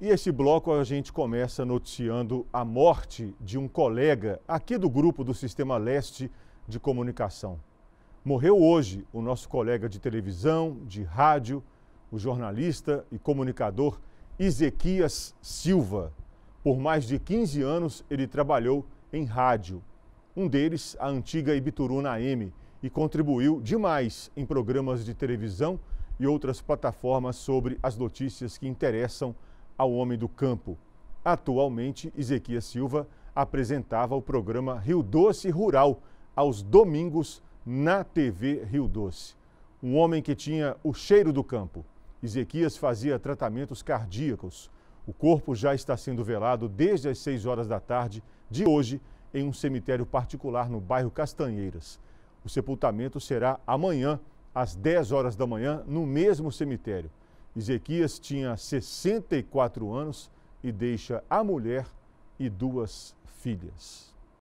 E este bloco a gente começa noticiando a morte de um colega aqui do grupo do Sistema Leste de Comunicação. Morreu hoje o nosso colega de televisão, de rádio, o jornalista e comunicador Ezequias Silva. Por mais de 15 anos ele trabalhou em rádio, um deles a antiga Ibituruna AM, e contribuiu demais em programas de televisão e outras plataformas sobre as notícias que interessam ao homem do campo. Atualmente, Ezequias Silva apresentava o programa Rio Doce Rural aos domingos na TV Rio Doce. Um homem que tinha o cheiro do campo. Ezequias fazia tratamentos cardíacos. O corpo já está sendo velado desde as 6 horas da tarde de hoje em um cemitério particular no bairro Castanheiras. O sepultamento será amanhã, às 10 horas da manhã, no mesmo cemitério. Ezequias tinha 64 anos e deixa a mulher e duas filhas.